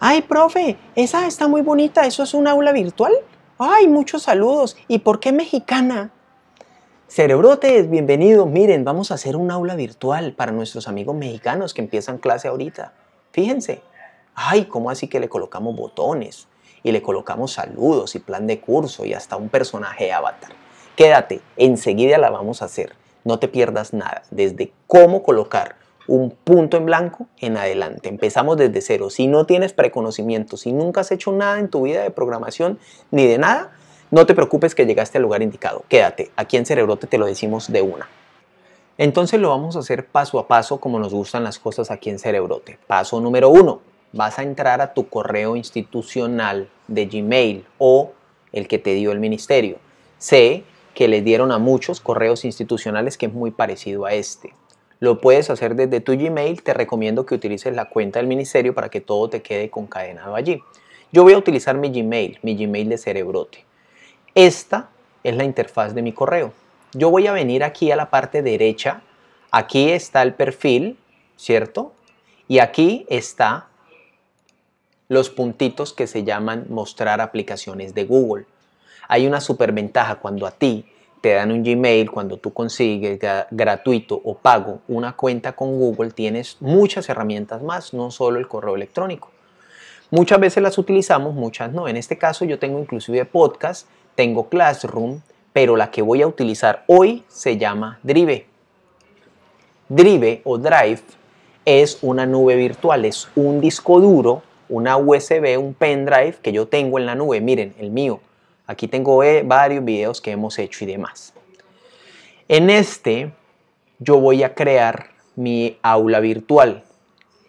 ay, profe, esa está muy bonita, eso es un aula virtual. Ay, muchos saludos. ¿Y por qué mexicana? Cerebrotes, bienvenido. Miren, vamos a hacer un aula virtual para nuestros amigos mexicanos que empiezan clase ahorita. Fíjense. Ay, ¿cómo así que le colocamos botones? Y le colocamos saludos y plan de curso y hasta un personaje avatar. Quédate, enseguida la vamos a hacer. No te pierdas nada. Desde cómo colocar un punto en blanco en adelante. Empezamos desde cero. Si no tienes preconocimiento, si nunca has hecho nada en tu vida de programación ni de nada, no te preocupes que llegaste al lugar indicado. Quédate. Aquí en Cerebrote te lo decimos de una. Entonces lo vamos a hacer paso a paso como nos gustan las cosas aquí en Cerebrote. Paso número uno. Vas a entrar a tu correo institucional de Gmail o el que te dio el ministerio. Sé que les dieron a muchos correos institucionales que es muy parecido a este. Lo puedes hacer desde tu Gmail. Te recomiendo que utilices la cuenta del ministerio para que todo te quede concadenado allí. Yo voy a utilizar mi Gmail, mi Gmail de Cerebrote. Esta es la interfaz de mi correo. Yo voy a venir aquí a la parte derecha. Aquí está el perfil, ¿cierto? Y aquí está los puntitos que se llaman mostrar aplicaciones de Google. Hay una superventaja cuando a ti te dan un Gmail, cuando tú consigues gratuito o pago una cuenta con Google, tienes muchas herramientas más, no solo el correo electrónico. Muchas veces las utilizamos, muchas no. En este caso yo tengo inclusive podcast, tengo Classroom, pero la que voy a utilizar hoy se llama Drive. Drive o Drive es una nube virtual, es un disco duro, una USB, un pendrive que yo tengo en la nube. Miren, el mío Aquí tengo eh, varios videos que hemos hecho y demás. En este yo voy a crear mi aula virtual.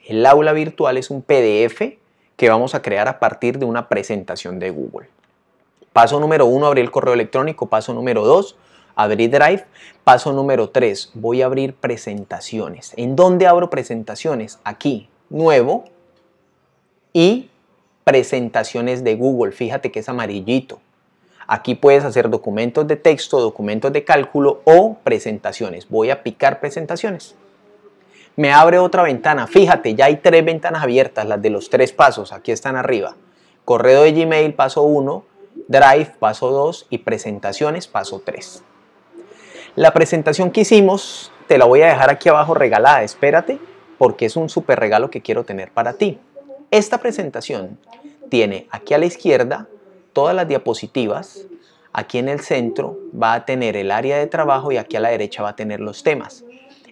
El aula virtual es un PDF que vamos a crear a partir de una presentación de Google. Paso número uno, abrir el correo electrónico. Paso número dos, abrir Drive. Paso número tres, voy a abrir presentaciones. ¿En dónde abro presentaciones? Aquí, nuevo y presentaciones de Google. Fíjate que es amarillito. Aquí puedes hacer documentos de texto, documentos de cálculo o presentaciones. Voy a picar presentaciones. Me abre otra ventana. Fíjate, ya hay tres ventanas abiertas, las de los tres pasos. Aquí están arriba. Correo de Gmail, paso 1. Drive, paso 2. Y presentaciones, paso 3. La presentación que hicimos te la voy a dejar aquí abajo regalada. Espérate porque es un súper regalo que quiero tener para ti. Esta presentación tiene aquí a la izquierda todas las diapositivas. Aquí en el centro va a tener el área de trabajo y aquí a la derecha va a tener los temas.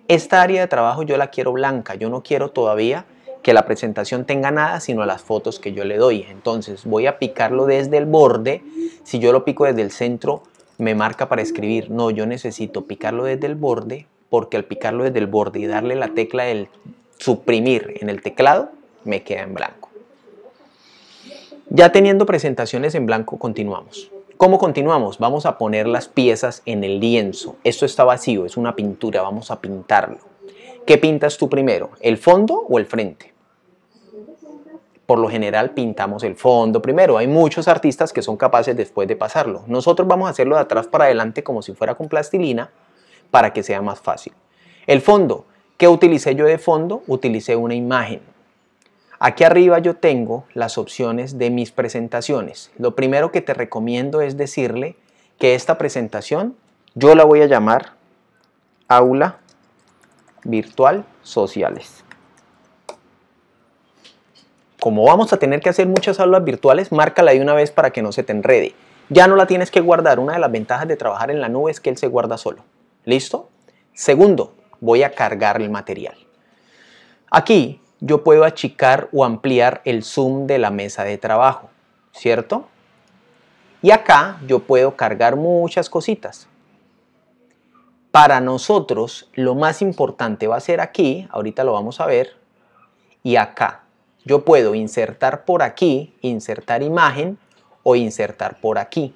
Esta área de trabajo yo la quiero blanca, yo no quiero todavía que la presentación tenga nada sino las fotos que yo le doy. Entonces voy a picarlo desde el borde. Si yo lo pico desde el centro me marca para escribir. No, yo necesito picarlo desde el borde porque al picarlo desde el borde y darle la tecla del suprimir en el teclado me queda en blanco. Ya teniendo presentaciones en blanco, continuamos. ¿Cómo continuamos? Vamos a poner las piezas en el lienzo. Esto está vacío, es una pintura, vamos a pintarlo. ¿Qué pintas tú primero? ¿El fondo o el frente? Por lo general pintamos el fondo primero. Hay muchos artistas que son capaces después de pasarlo. Nosotros vamos a hacerlo de atrás para adelante como si fuera con plastilina para que sea más fácil. El fondo. ¿Qué utilicé yo de fondo? Utilicé una imagen. Aquí arriba yo tengo las opciones de mis presentaciones. Lo primero que te recomiendo es decirle que esta presentación yo la voy a llamar Aula Virtual Sociales. Como vamos a tener que hacer muchas aulas virtuales, márcala de una vez para que no se te enrede. Ya no la tienes que guardar. Una de las ventajas de trabajar en la nube es que él se guarda solo. ¿Listo? Segundo, voy a cargar el material. Aquí yo puedo achicar o ampliar el zoom de la mesa de trabajo, ¿cierto? Y acá yo puedo cargar muchas cositas. Para nosotros lo más importante va a ser aquí, ahorita lo vamos a ver, y acá. Yo puedo insertar por aquí, insertar imagen o insertar por aquí.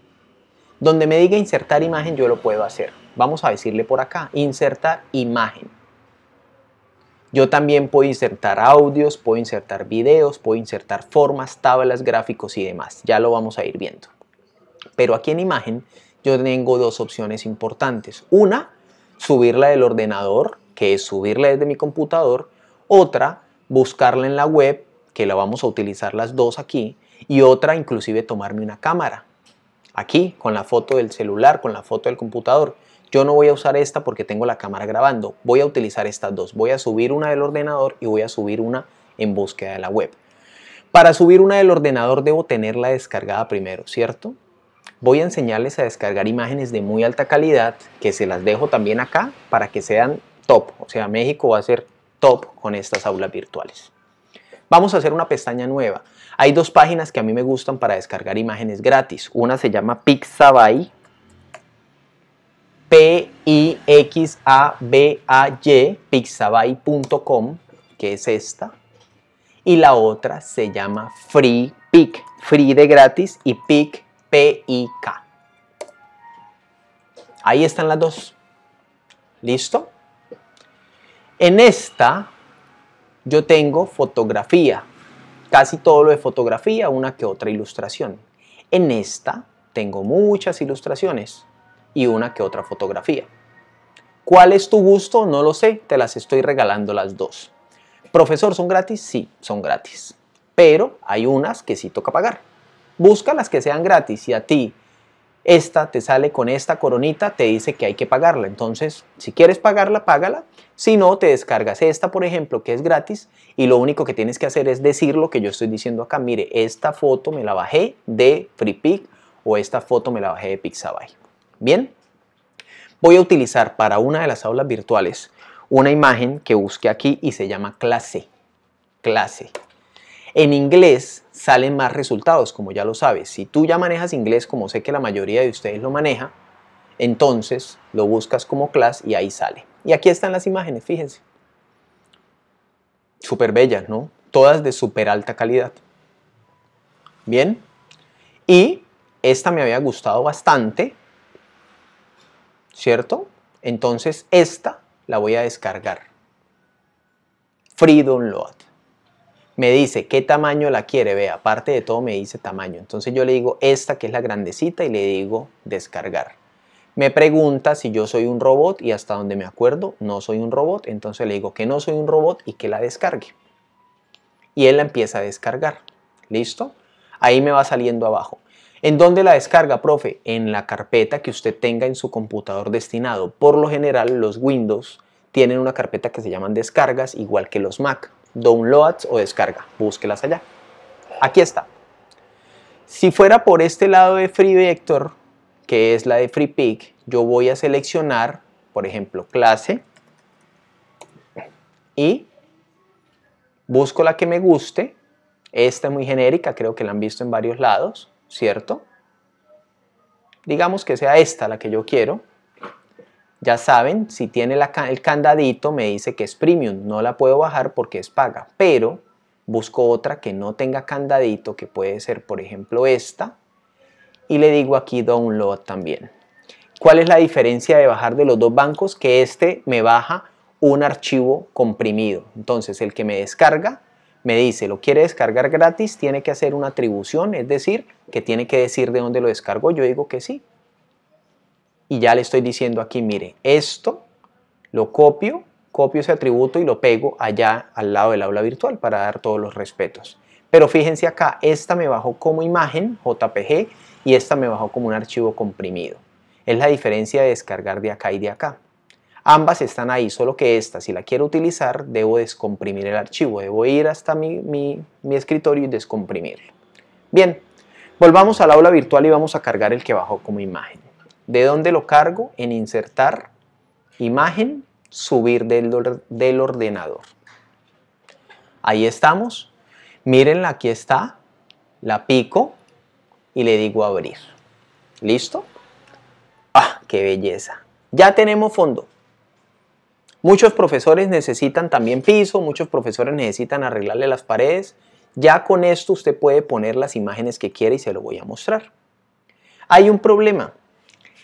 Donde me diga insertar imagen yo lo puedo hacer. Vamos a decirle por acá, insertar imagen. Yo también puedo insertar audios, puedo insertar videos, puedo insertar formas, tablas, gráficos y demás. Ya lo vamos a ir viendo. Pero aquí en imagen yo tengo dos opciones importantes. Una, subirla del ordenador, que es subirla desde mi computador. Otra, buscarla en la web, que la vamos a utilizar las dos aquí. Y otra, inclusive tomarme una cámara. Aquí, con la foto del celular, con la foto del computador yo no voy a usar esta porque tengo la cámara grabando, voy a utilizar estas dos, voy a subir una del ordenador y voy a subir una en búsqueda de la web. Para subir una del ordenador debo tenerla descargada primero, ¿cierto? Voy a enseñarles a descargar imágenes de muy alta calidad que se las dejo también acá para que sean top, o sea México va a ser top con estas aulas virtuales. Vamos a hacer una pestaña nueva. Hay dos páginas que a mí me gustan para descargar imágenes gratis. Una se llama Pixabay P-I-X-A-B-A-Y, pixabay.com, que es esta. Y la otra se llama Free free de gratis y Pic, P-I-K. Ahí están las dos. ¿Listo? En esta yo tengo fotografía, casi todo lo de fotografía, una que otra ilustración. En esta tengo muchas ilustraciones y una que otra fotografía. ¿Cuál es tu gusto? No lo sé, te las estoy regalando las dos. Profesor, ¿son gratis? Sí, son gratis. Pero hay unas que sí toca pagar. Busca las que sean gratis y a ti esta te sale con esta coronita, te dice que hay que pagarla. Entonces, si quieres pagarla, págala. Si no, te descargas esta, por ejemplo, que es gratis y lo único que tienes que hacer es decir lo que yo estoy diciendo acá. Mire, esta foto me la bajé de FreePic o esta foto me la bajé de Pixabay. Bien, voy a utilizar para una de las aulas virtuales una imagen que busqué aquí y se llama clase. Clase. En inglés salen más resultados, como ya lo sabes. Si tú ya manejas inglés, como sé que la mayoría de ustedes lo maneja, entonces lo buscas como clase y ahí sale. Y aquí están las imágenes, fíjense. Súper bellas, ¿no? Todas de súper alta calidad. Bien. Y esta me había gustado bastante ¿cierto? Entonces esta la voy a descargar. Free download. Me dice qué tamaño la quiere, vea, aparte de todo me dice tamaño. Entonces yo le digo esta que es la grandecita y le digo descargar. Me pregunta si yo soy un robot y hasta donde me acuerdo no soy un robot. Entonces le digo que no soy un robot y que la descargue. Y él la empieza a descargar. ¿Listo? Ahí me va saliendo abajo. ¿En dónde la descarga, profe? En la carpeta que usted tenga en su computador destinado. Por lo general, los Windows tienen una carpeta que se llaman descargas, igual que los Mac. Downloads o descarga. Búsquelas allá. Aquí está. Si fuera por este lado de Free Vector, que es la de FreePic, yo voy a seleccionar, por ejemplo, clase y busco la que me guste. Esta es muy genérica, creo que la han visto en varios lados. ¿cierto? Digamos que sea esta la que yo quiero. Ya saben, si tiene el candadito me dice que es premium, no la puedo bajar porque es paga, pero busco otra que no tenga candadito, que puede ser por ejemplo esta, y le digo aquí download también. ¿Cuál es la diferencia de bajar de los dos bancos? Que este me baja un archivo comprimido. Entonces el que me descarga me dice, lo quiere descargar gratis, tiene que hacer una atribución, es decir, que tiene que decir de dónde lo descargó. Yo digo que sí. Y ya le estoy diciendo aquí, mire, esto lo copio, copio ese atributo y lo pego allá al lado del aula virtual para dar todos los respetos. Pero fíjense acá, esta me bajó como imagen JPG y esta me bajó como un archivo comprimido. Es la diferencia de descargar de acá y de acá. Ambas están ahí, solo que esta, si la quiero utilizar, debo descomprimir el archivo. Debo ir hasta mi, mi, escritorio y descomprimirlo. Bien, volvamos al aula virtual y vamos a cargar el que bajó como imagen. ¿De dónde lo cargo? En insertar, imagen, subir del, del ordenador. Ahí estamos. Mírenla, aquí está. La pico y le digo abrir. ¿Listo? ¡Ah, qué belleza! Ya tenemos fondo. Muchos profesores necesitan también piso, muchos profesores necesitan arreglarle las paredes. Ya con esto usted puede poner las imágenes que quiera y se lo voy a mostrar. Hay un problema.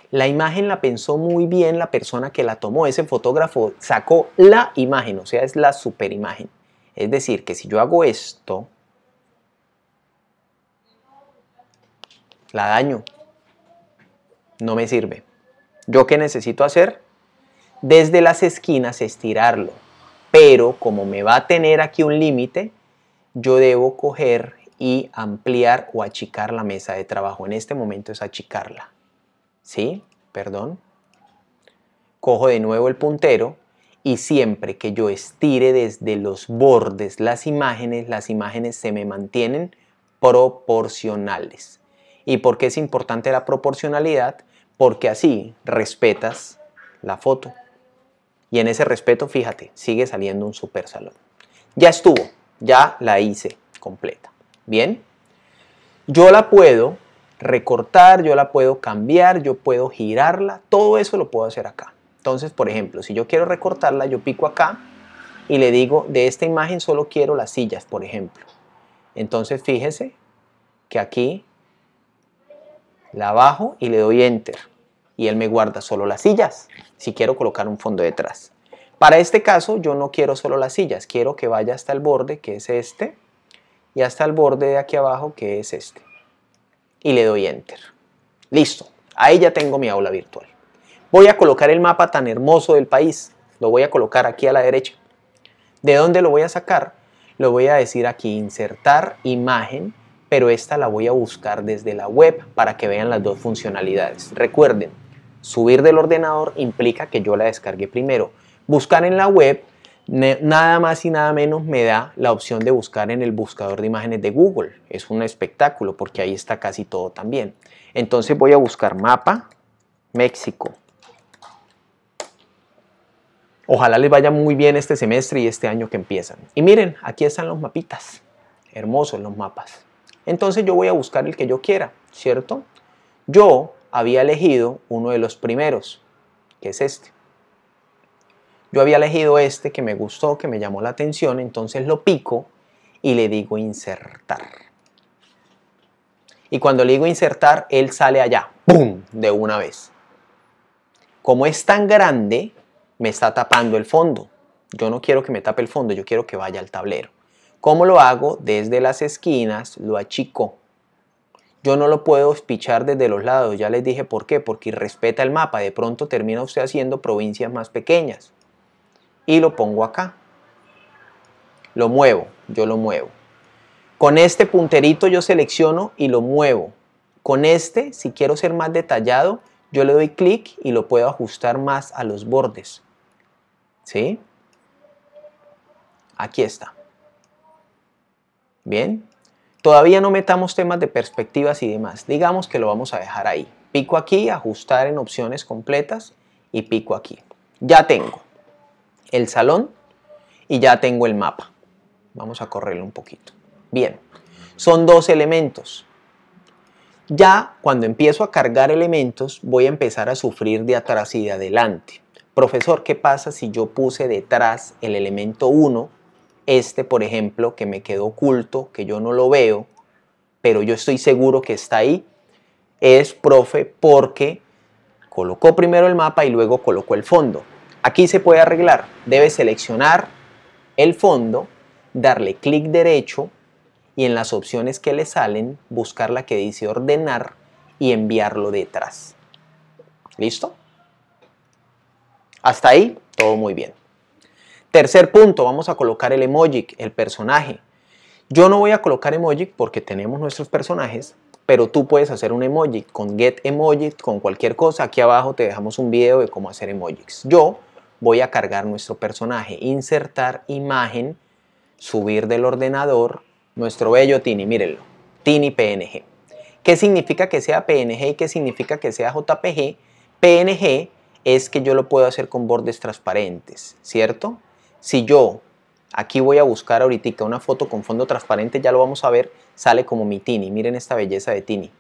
La imagen la pensó muy bien la persona que la tomó. Ese fotógrafo sacó la imagen, o sea, es la superimagen. Es decir, que si yo hago esto, la daño. No me sirve. ¿Yo qué necesito hacer? desde las esquinas estirarlo. Pero como me va a tener aquí un límite, yo debo coger y ampliar o achicar la mesa de trabajo. En este momento es achicarla. ¿Sí? Perdón. Cojo de nuevo el puntero y siempre que yo estire desde los bordes las imágenes, las imágenes se me mantienen proporcionales. ¿Y por qué es importante la proporcionalidad? Porque así respetas la foto. Y en ese respeto, fíjate, sigue saliendo un super salón. Ya estuvo, ya la hice completa. Bien, yo la puedo recortar, yo la puedo cambiar, yo puedo girarla, todo eso lo puedo hacer acá. Entonces, por ejemplo, si yo quiero recortarla, yo pico acá y le digo, de esta imagen solo quiero las sillas, por ejemplo. Entonces, fíjese que aquí la bajo y le doy Enter y él me guarda solo las sillas si quiero colocar un fondo detrás. Para este caso yo no quiero solo las sillas, quiero que vaya hasta el borde que es este y hasta el borde de aquí abajo que es este. Y le doy enter. Listo, ahí ya tengo mi aula virtual. Voy a colocar el mapa tan hermoso del país, lo voy a colocar aquí a la derecha. ¿De dónde lo voy a sacar? Lo voy a decir aquí, insertar imagen, pero esta la voy a buscar desde la web para que vean las dos funcionalidades. Recuerden, Subir del ordenador implica que yo la descargué primero. Buscar en la web, nada más y nada menos me da la opción de buscar en el buscador de imágenes de Google. Es un espectáculo porque ahí está casi todo también. Entonces voy a buscar mapa México. Ojalá les vaya muy bien este semestre y este año que empiezan. Y miren, aquí están los mapitas. Hermosos los mapas. Entonces yo voy a buscar el que yo quiera, ¿cierto? Yo había elegido uno de los primeros, que es este. Yo había elegido este que me gustó, que me llamó la atención, entonces lo pico y le digo insertar. Y cuando le digo insertar, él sale allá, ¡pum!, de una vez. Como es tan grande, me está tapando el fondo. Yo no quiero que me tape el fondo, yo quiero que vaya al tablero. ¿Cómo lo hago? Desde las esquinas lo achico yo no lo puedo espichar desde los lados. Ya les dije por qué, porque respeta el mapa. De pronto termina usted haciendo provincias más pequeñas. Y lo pongo acá. Lo muevo, yo lo muevo. Con este punterito yo selecciono y lo muevo. Con este, si quiero ser más detallado, yo le doy clic y lo puedo ajustar más a los bordes. ¿Sí? Aquí está. Bien, Todavía no metamos temas de perspectivas y demás, digamos que lo vamos a dejar ahí. Pico aquí, ajustar en opciones completas y pico aquí. Ya tengo el salón y ya tengo el mapa. Vamos a correrlo un poquito. Bien, son dos elementos. Ya cuando empiezo a cargar elementos voy a empezar a sufrir de atrás y de adelante. Profesor, ¿qué pasa si yo puse detrás el elemento 1 este, por ejemplo, que me quedó oculto, que yo no lo veo, pero yo estoy seguro que está ahí, es profe porque colocó primero el mapa y luego colocó el fondo. Aquí se puede arreglar. Debe seleccionar el fondo, darle clic derecho y en las opciones que le salen, buscar la que dice ordenar y enviarlo detrás. ¿Listo? Hasta ahí, todo muy bien. Tercer punto, vamos a colocar el emoji, el personaje. Yo no voy a colocar emoji porque tenemos nuestros personajes, pero tú puedes hacer un emoji con get emoji, con cualquier cosa. Aquí abajo te dejamos un video de cómo hacer emojis. Yo voy a cargar nuestro personaje, insertar imagen, subir del ordenador nuestro bello Tini, mírenlo, Tini PNG. ¿Qué significa que sea PNG y qué significa que sea JPG? PNG es que yo lo puedo hacer con bordes transparentes, ¿cierto? Si yo aquí voy a buscar ahorita una foto con fondo transparente, ya lo vamos a ver, sale como mi tini. Miren esta belleza de tini.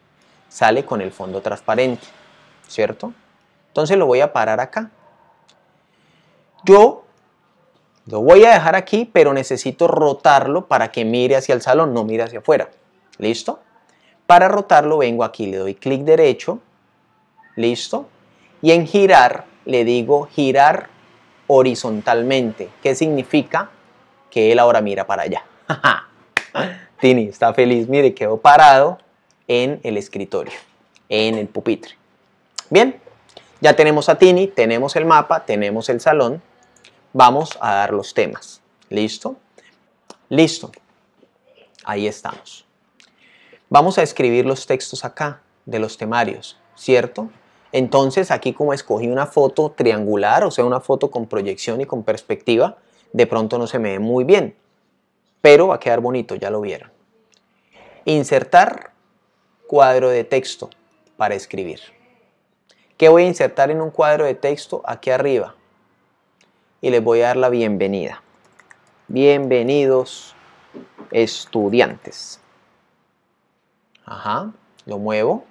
Sale con el fondo transparente, ¿cierto? Entonces lo voy a parar acá. Yo lo voy a dejar aquí, pero necesito rotarlo para que mire hacia el salón, no mire hacia afuera. ¿Listo? Para rotarlo vengo aquí, le doy clic derecho. ¿Listo? Y en girar le digo girar horizontalmente. ¿Qué significa? Que él ahora mira para allá. Tini está feliz, mire, quedó parado en el escritorio, en el pupitre. Bien, ya tenemos a Tini, tenemos el mapa, tenemos el salón. Vamos a dar los temas. ¿Listo? Listo. Ahí estamos. Vamos a escribir los textos acá de los temarios, ¿cierto? Entonces aquí como escogí una foto triangular, o sea, una foto con proyección y con perspectiva, de pronto no se me ve muy bien, pero va a quedar bonito, ya lo vieron. Insertar cuadro de texto para escribir. ¿Qué voy a insertar en un cuadro de texto? Aquí arriba. Y les voy a dar la bienvenida. Bienvenidos estudiantes. Ajá, lo muevo.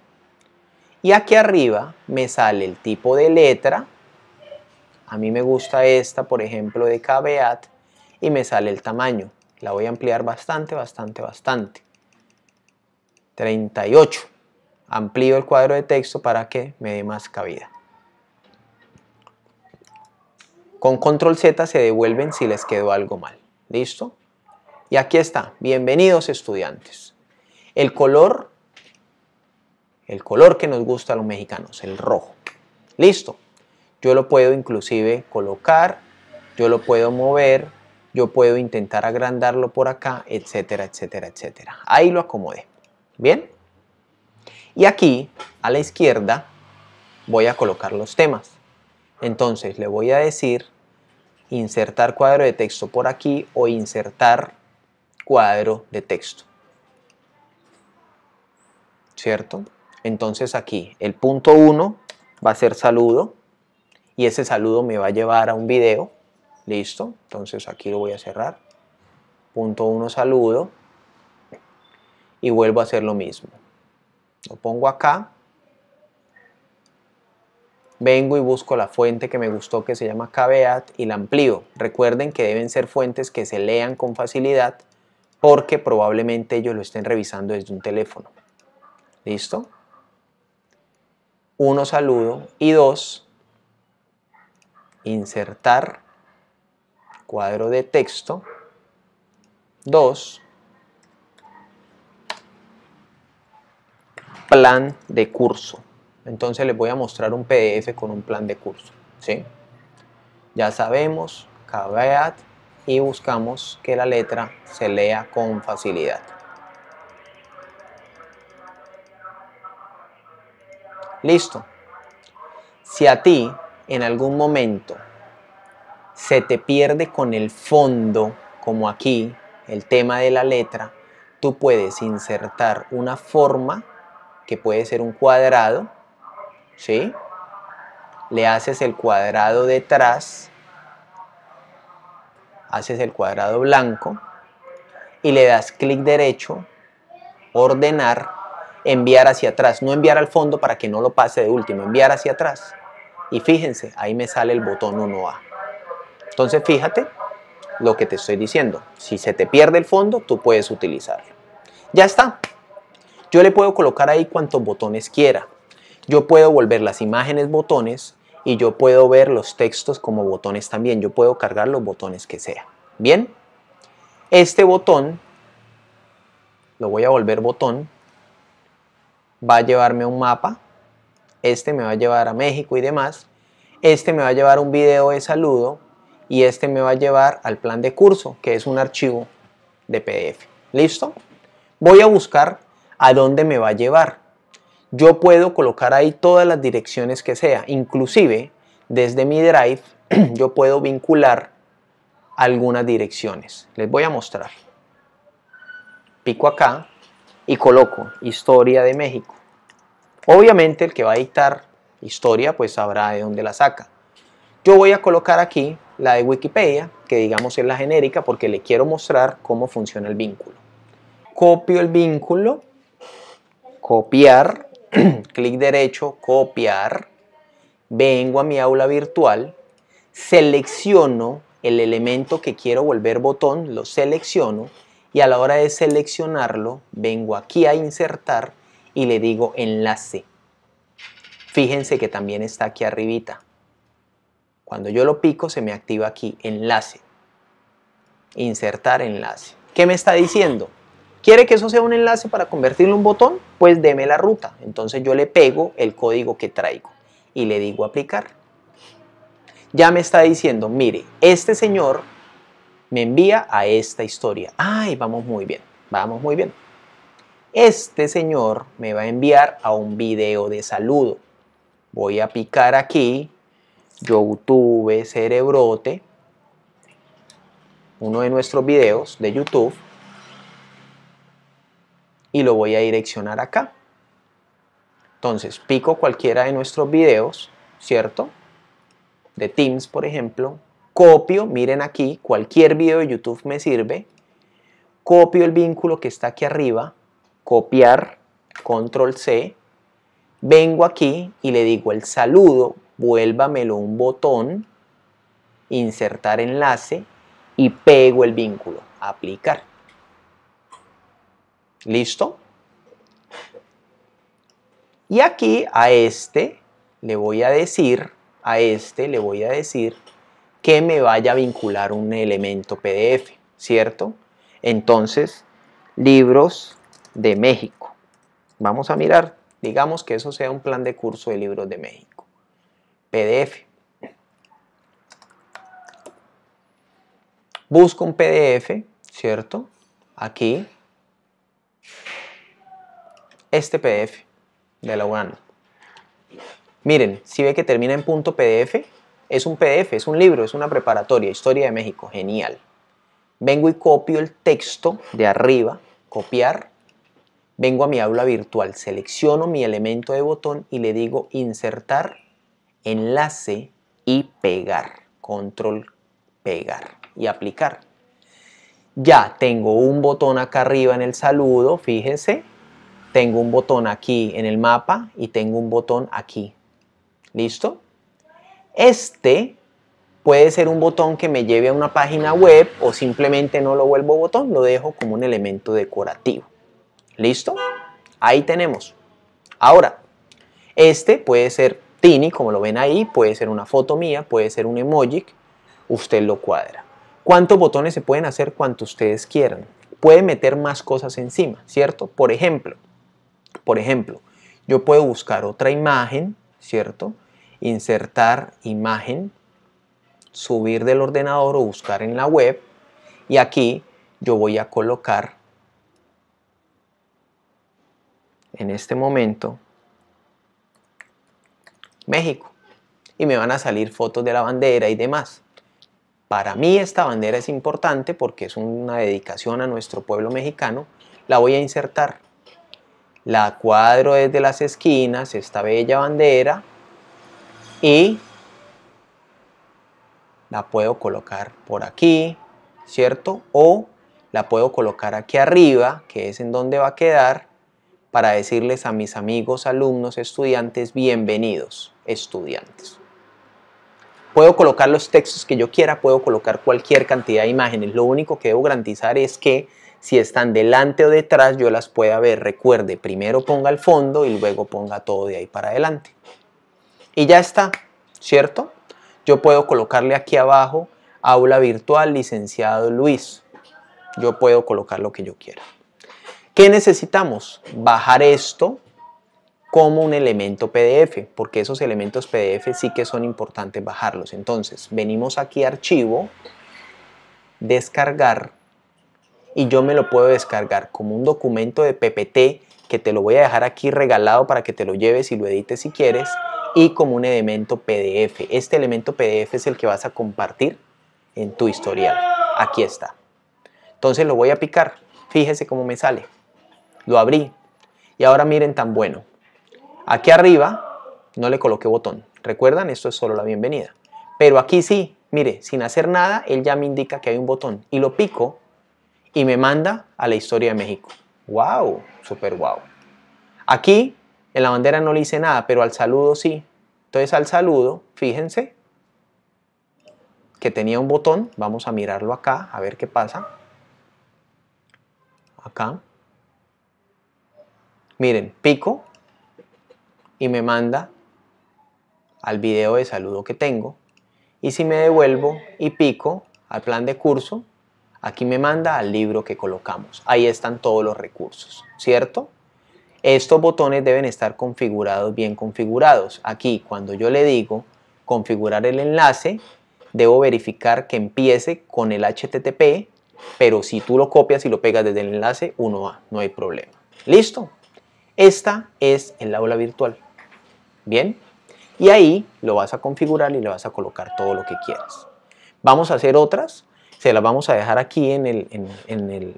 Y aquí arriba me sale el tipo de letra. A mí me gusta esta, por ejemplo, de caveat. Y me sale el tamaño. La voy a ampliar bastante, bastante, bastante. 38. Amplío el cuadro de texto para que me dé más cabida. Con control Z se devuelven si les quedó algo mal. ¿Listo? Y aquí está. Bienvenidos estudiantes. El color el color que nos gusta a los mexicanos, el rojo. Listo. Yo lo puedo inclusive colocar, yo lo puedo mover, yo puedo intentar agrandarlo por acá, etcétera, etcétera, etcétera. Ahí lo acomodé. ¿Bien? Y aquí, a la izquierda, voy a colocar los temas. Entonces le voy a decir insertar cuadro de texto por aquí o insertar cuadro de texto. ¿Cierto? Entonces aquí el punto 1 va a ser saludo y ese saludo me va a llevar a un video. Listo, entonces aquí lo voy a cerrar. Punto 1 saludo y vuelvo a hacer lo mismo. Lo pongo acá. Vengo y busco la fuente que me gustó que se llama KBAT y la amplío. Recuerden que deben ser fuentes que se lean con facilidad porque probablemente ellos lo estén revisando desde un teléfono. ¿Listo? uno saludo y dos, insertar cuadro de texto, dos, plan de curso. Entonces les voy a mostrar un PDF con un plan de curso. ¿sí? Ya sabemos, cabeat, y buscamos que la letra se lea con facilidad. Listo. Si a ti en algún momento se te pierde con el fondo, como aquí, el tema de la letra, tú puedes insertar una forma que puede ser un cuadrado, ¿sí? Le haces el cuadrado detrás, haces el cuadrado blanco y le das clic derecho, ordenar enviar hacia atrás, no enviar al fondo para que no lo pase de último, enviar hacia atrás. Y fíjense, ahí me sale el botón 1A. Entonces fíjate lo que te estoy diciendo. Si se te pierde el fondo, tú puedes utilizarlo. Ya está. Yo le puedo colocar ahí cuantos botones quiera. Yo puedo volver las imágenes botones y yo puedo ver los textos como botones también. Yo puedo cargar los botones que sea. Bien. Este botón, lo voy a volver botón, va a llevarme un mapa, este me va a llevar a México y demás, este me va a llevar un video de saludo y este me va a llevar al plan de curso, que es un archivo de PDF. ¿Listo? Voy a buscar a dónde me va a llevar. Yo puedo colocar ahí todas las direcciones que sea, inclusive desde mi drive yo puedo vincular algunas direcciones. Les voy a mostrar. Pico acá y coloco historia de México. Obviamente el que va a dictar historia pues sabrá de dónde la saca. Yo voy a colocar aquí la de Wikipedia, que digamos es la genérica porque le quiero mostrar cómo funciona el vínculo. Copio el vínculo, copiar, clic derecho, copiar, vengo a mi aula virtual, selecciono el elemento que quiero volver botón, lo selecciono y a la hora de seleccionarlo vengo aquí a insertar y le digo enlace. Fíjense que también está aquí arribita. Cuando yo lo pico se me activa aquí enlace. Insertar enlace. ¿Qué me está diciendo? ¿Quiere que eso sea un enlace para convertirlo en un botón? Pues deme la ruta. Entonces yo le pego el código que traigo y le digo aplicar. Ya me está diciendo, mire, este señor me envía a esta historia. Ay, vamos muy bien, vamos muy bien este señor me va a enviar a un video de saludo. Voy a picar aquí, YouTube, Cerebrote, uno de nuestros videos de YouTube, y lo voy a direccionar acá. Entonces, pico cualquiera de nuestros videos, ¿cierto? De Teams, por ejemplo. Copio, miren aquí, cualquier video de YouTube me sirve. Copio el vínculo que está aquí arriba, copiar, control C, vengo aquí y le digo el saludo, vuélvamelo un botón, insertar enlace y pego el vínculo, aplicar. ¿Listo? Y aquí a este le voy a decir, a este le voy a decir que me vaya a vincular un elemento PDF, ¿cierto? Entonces, libros de México. Vamos a mirar, digamos que eso sea un plan de curso de libros de México. PDF. Busco un PDF, ¿cierto? Aquí. Este PDF de la UAN. Miren, si ve que termina en punto PDF, es un PDF, es un libro, es una preparatoria, Historia de México, genial. Vengo y copio el texto de arriba, copiar, Vengo a mi aula virtual, selecciono mi elemento de botón y le digo insertar, enlace y pegar. Control, pegar y aplicar. Ya tengo un botón acá arriba en el saludo, fíjense. Tengo un botón aquí en el mapa y tengo un botón aquí. ¿Listo? Este puede ser un botón que me lleve a una página web o simplemente no lo vuelvo botón, lo dejo como un elemento decorativo. ¿Listo? Ahí tenemos. Ahora, este puede ser Tini, como lo ven ahí, puede ser una foto mía, puede ser un emoji, usted lo cuadra. ¿Cuántos botones se pueden hacer? Cuanto ustedes quieran. Puede meter más cosas encima, ¿cierto? Por ejemplo, por ejemplo, yo puedo buscar otra imagen, ¿cierto? Insertar imagen, subir del ordenador o buscar en la web. Y aquí yo voy a colocar en este momento México. Y me van a salir fotos de la bandera y demás. Para mí esta bandera es importante porque es una dedicación a nuestro pueblo mexicano. La voy a insertar. La cuadro desde las esquinas, esta bella bandera. Y la puedo colocar por aquí, ¿cierto? O la puedo colocar aquí arriba, que es en donde va a quedar para decirles a mis amigos, alumnos, estudiantes, bienvenidos, estudiantes. Puedo colocar los textos que yo quiera, puedo colocar cualquier cantidad de imágenes. Lo único que debo garantizar es que si están delante o detrás yo las pueda ver. Recuerde, primero ponga el fondo y luego ponga todo de ahí para adelante. Y ya está, ¿cierto? Yo puedo colocarle aquí abajo aula virtual licenciado Luis. Yo puedo colocar lo que yo quiera. ¿Qué necesitamos? Bajar esto como un elemento PDF, porque esos elementos PDF sí que son importantes bajarlos. Entonces, venimos aquí a archivo, descargar, y yo me lo puedo descargar como un documento de PPT que te lo voy a dejar aquí regalado para que te lo lleves y lo edites si quieres, y como un elemento PDF. Este elemento PDF es el que vas a compartir en tu historial. Aquí está. Entonces lo voy a picar. Fíjese cómo me sale. Lo abrí. Y ahora miren tan bueno. Aquí arriba no le coloqué botón. Recuerdan, esto es solo la bienvenida. Pero aquí sí, mire, sin hacer nada, él ya me indica que hay un botón. Y lo pico y me manda a la historia de México. ¡Wow! Super wow. Aquí en la bandera no le hice nada, pero al saludo sí. Entonces al saludo, fíjense que tenía un botón. Vamos a mirarlo acá, a ver qué pasa. Acá. Miren, pico y me manda al video de saludo que tengo. Y si me devuelvo y pico al plan de curso, aquí me manda al libro que colocamos. Ahí están todos los recursos, ¿cierto? Estos botones deben estar configurados, bien configurados. Aquí, cuando yo le digo configurar el enlace, debo verificar que empiece con el HTTP, pero si tú lo copias y lo pegas desde el enlace, uno va, no hay problema. ¿Listo? Esta es el aula virtual. Bien, y ahí lo vas a configurar y le vas a colocar todo lo que quieras. Vamos a hacer otras, se las vamos a dejar aquí en, el,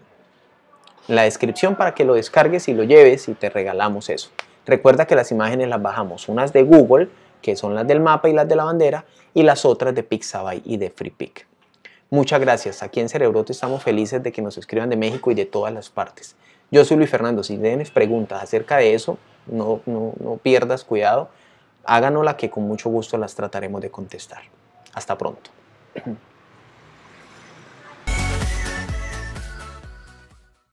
la descripción para que lo descargues y lo lleves y te regalamos eso. Recuerda que las imágenes las bajamos, unas de Google, que son las del mapa y las de la bandera, y las otras de Pixabay y de FreePic. Muchas gracias. Aquí en Cerebrote estamos felices de que nos escriban de México y de todas las partes. Yo soy Luis Fernando, si tienes preguntas acerca de eso, no, no, pierdas cuidado, la que con mucho gusto las trataremos de contestar. Hasta pronto.